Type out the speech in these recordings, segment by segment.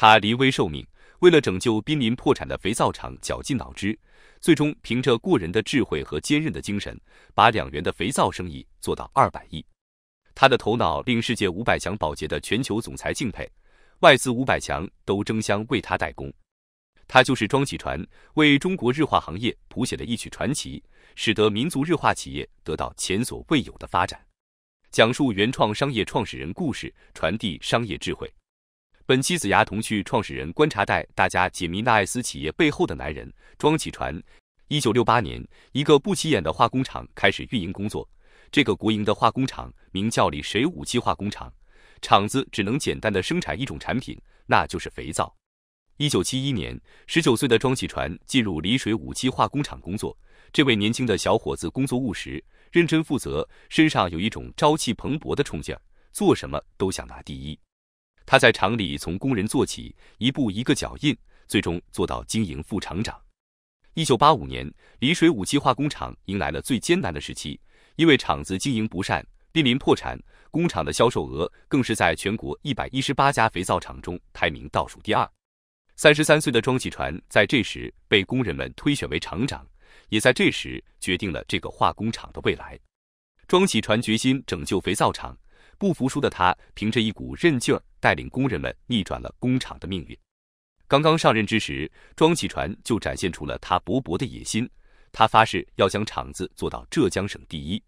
他临危受命，为了拯救濒临破产的肥皂厂，绞尽脑汁，最终凭着过人的智慧和坚韧的精神，把两元的肥皂生意做到二百亿。他的头脑令世界五百强宝洁的全球总裁敬佩，外资五百强都争相为他代工。他就是庄启传，为中国日化行业谱写了一曲传奇，使得民族日化企业得到前所未有的发展。讲述原创商业创始人故事，传递商业智慧。本期子牙童趣创始人观察带大家解密纳爱斯企业背后的男人庄启传。一九六八年，一个不起眼的化工厂开始运营工作。这个国营的化工厂名叫里水五七化工厂，厂子只能简单的生产一种产品，那就是肥皂。一九七一年，十九岁的庄启传进入里水五七化工厂工作。这位年轻的小伙子工作务实、认真负责，身上有一种朝气蓬勃的冲劲儿，做什么都想拿第一。他在厂里从工人做起，一步一个脚印，最终做到经营副厂长。一九八五年，丽水武器化工厂迎来了最艰难的时期，因为厂子经营不善，濒临破产。工厂的销售额更是在全国一百一十八家肥皂厂中排名倒数第二。三十三岁的庄启传在这时被工人们推选为厂长，也在这时决定了这个化工厂的未来。庄启传决心拯救肥皂厂，不服输的他凭着一股韧劲儿。带领工人们逆转了工厂的命运。刚刚上任之时，庄启传就展现出了他勃勃的野心。他发誓要将厂子做到浙江省第一。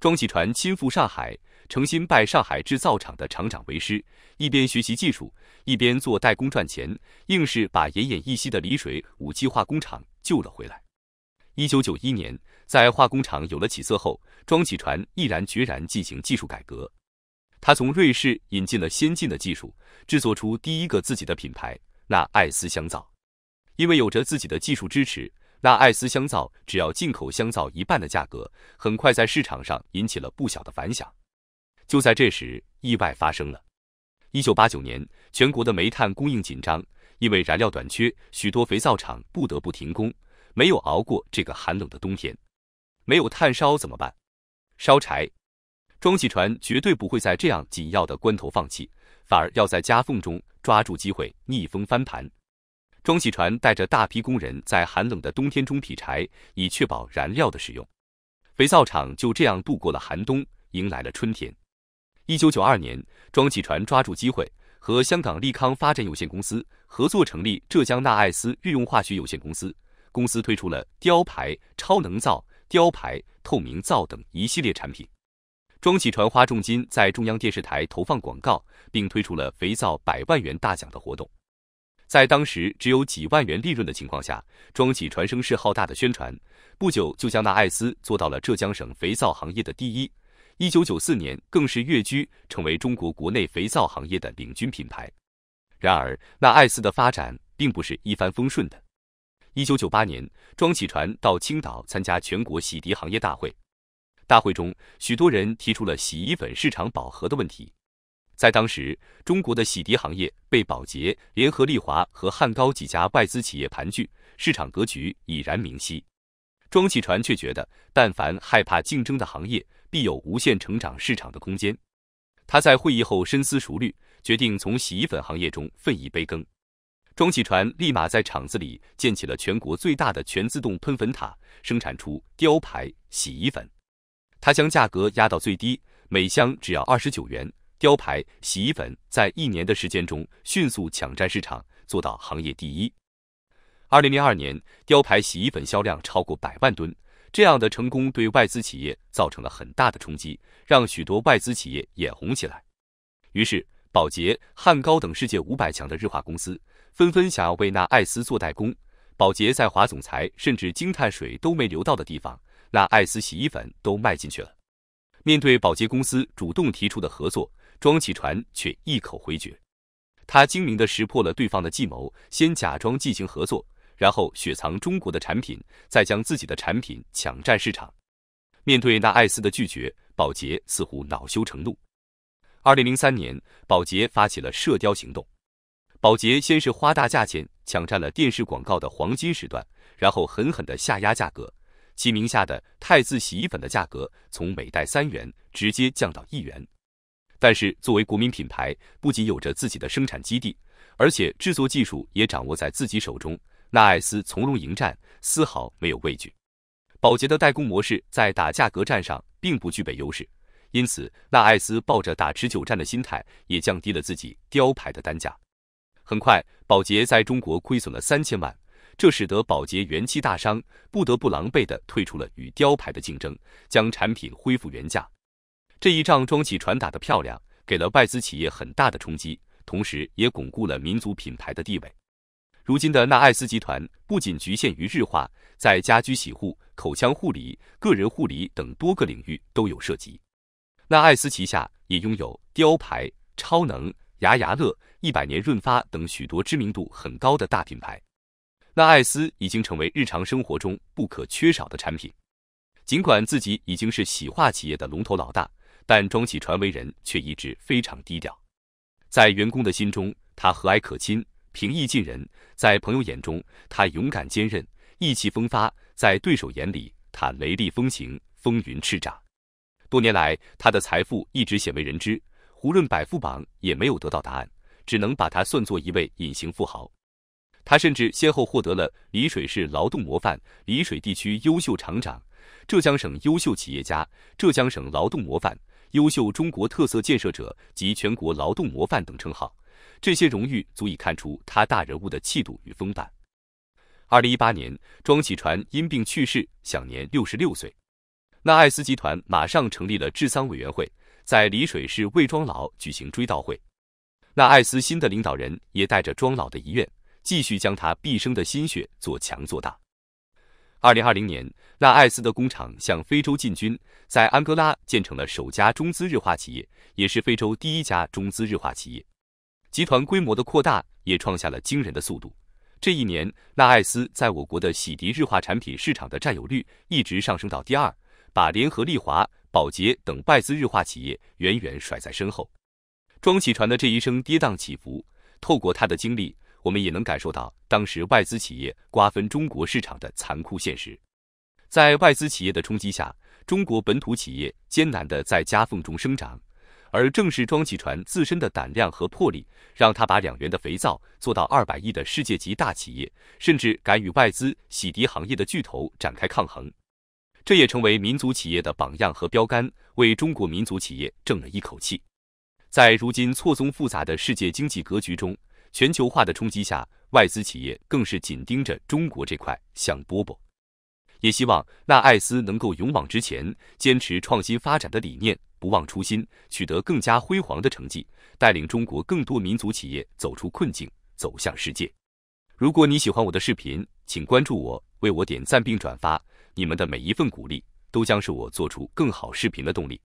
庄启传亲赴上海，诚心拜上海制造厂的厂长为师，一边学习技术，一边做代工赚钱，硬是把奄奄一息的丽水五期化工厂救了回来。一九九一年，在化工厂有了起色后，庄启传毅然决然进行技术改革。他从瑞士引进了先进的技术，制作出第一个自己的品牌——那艾斯香皂。因为有着自己的技术支持，那艾斯香皂只要进口香皂一半的价格，很快在市场上引起了不小的反响。就在这时，意外发生了。一九八九年，全国的煤炭供应紧张，因为燃料短缺，许多肥皂厂不得不停工，没有熬过这个寒冷的冬天。没有炭烧怎么办？烧柴。庄启传绝对不会在这样紧要的关头放弃，反而要在夹缝中抓住机会逆风翻盘。庄启传带着大批工人在寒冷的冬天中劈柴，以确保燃料的使用。肥皂厂就这样度过了寒冬，迎来了春天。一九九二年，庄启传抓住机会，和香港利康发展有限公司合作成立浙江纳爱斯日用化学有限公司。公司推出了雕牌超能皂、雕牌透明皂等一系列产品。庄启传花重金在中央电视台投放广告，并推出了肥皂百万元大奖的活动。在当时只有几万元利润的情况下，庄启传声势浩大的宣传，不久就将那艾斯做到了浙江省肥皂行业的第一。一九九四年，更是跃居成为中国国内肥皂行业的领军品牌。然而，那艾斯的发展并不是一帆风顺的。一九九八年，庄启传到青岛参加全国洗涤行业大会。大会中，许多人提出了洗衣粉市场饱和的问题。在当时，中国的洗涤行业被宝洁、联合利华和汉高几家外资企业盘踞，市场格局已然明晰。庄启传却觉得，但凡害怕竞争的行业，必有无限成长市场的空间。他在会议后深思熟虑，决定从洗衣粉行业中分一杯羹。庄启传立马在厂子里建起了全国最大的全自动喷粉塔，生产出雕牌洗衣粉。他将价格压到最低，每箱只要二十九元。雕牌洗衣粉在一年的时间中迅速抢占市场，做到行业第一。二零零二年，雕牌洗衣粉销量超过百万吨。这样的成功对外资企业造成了很大的冲击，让许多外资企业眼红起来。于是，宝洁、汉高等世界五百强的日化公司纷纷想要为那艾斯做代工。宝洁在华总裁甚至惊叹：“水都没流到的地方。”那艾斯洗衣粉都卖进去了。面对宝洁公司主动提出的合作，庄启传却一口回绝。他精明地识破了对方的计谋，先假装进行合作，然后雪藏中国的产品，再将自己的产品抢占市场。面对那艾斯的拒绝，宝洁似乎恼羞成怒。二零零三年，宝洁发起了射雕行动。宝洁先是花大价钱抢占了电视广告的黄金时段，然后狠狠地下压价格。其名下的汰渍洗衣粉的价格从每袋三元直接降到一元，但是作为国民品牌，不仅有着自己的生产基地，而且制作技术也掌握在自己手中。纳爱斯从容迎战，丝毫没有畏惧。宝洁的代工模式在打价格战上并不具备优势，因此纳爱斯抱着打持久战的心态，也降低了自己雕牌的单价。很快，宝洁在中国亏损了三千万。这使得宝洁元气大伤，不得不狼狈地退出了与雕牌的竞争，将产品恢复原价。这一仗装起传打的漂亮，给了外资企业很大的冲击，同时也巩固了民族品牌的地位。如今的纳爱斯集团不仅局限于日化，在家居洗护、口腔护理、个人护理等多个领域都有涉及。纳爱斯旗下也拥有雕牌、超能、牙牙乐、一百年润发等许多知名度很高的大品牌。那艾斯已经成为日常生活中不可缺少的产品。尽管自己已经是洗化企业的龙头老大，但庄启传为人却一直非常低调。在员工的心中，他和蔼可亲、平易近人；在朋友眼中，他勇敢坚韧、意气风发；在对手眼里，他雷厉风行、风云叱咤。多年来，他的财富一直鲜为人知，胡润百富榜也没有得到答案，只能把他算作一位隐形富豪。他甚至先后获得了丽水市劳动模范、丽水地区优秀厂长、浙江省优秀企业家、浙江省劳动模范、优秀中国特色建设者及全国劳动模范等称号。这些荣誉足以看出他大人物的气度与风范。二零一八年，庄启传因病去世，享年六十六岁。那艾斯集团马上成立了治丧委员会，在丽水市魏庄老举行追悼会。那艾斯新的领导人也带着庄老的遗愿。继续将他毕生的心血做强做大。二零二零年，纳爱斯的工厂向非洲进军，在安哥拉建成了首家中资日化企业，也是非洲第一家中资日化企业。集团规模的扩大也创下了惊人的速度。这一年，纳爱斯在我国的洗涤日化产品市场的占有率一直上升到第二，把联合利华、宝洁等外资日化企业远远甩在身后。庄启传的这一生跌宕起伏，透过他的经历。我们也能感受到当时外资企业瓜分中国市场的残酷现实。在外资企业的冲击下，中国本土企业艰难地在夹缝中生长。而正是庄启传自身的胆量和魄力，让他把两元的肥皂做到二百亿的世界级大企业，甚至敢与外资洗涤行业的巨头展开抗衡。这也成为民族企业的榜样和标杆，为中国民族企业争了一口气。在如今错综复杂的世界经济格局中。全球化的冲击下，外资企业更是紧盯着中国这块香饽饽，也希望纳爱斯能够勇往直前，坚持创新发展的理念，不忘初心，取得更加辉煌的成绩，带领中国更多民族企业走出困境，走向世界。如果你喜欢我的视频，请关注我，为我点赞并转发，你们的每一份鼓励都将是我做出更好视频的动力。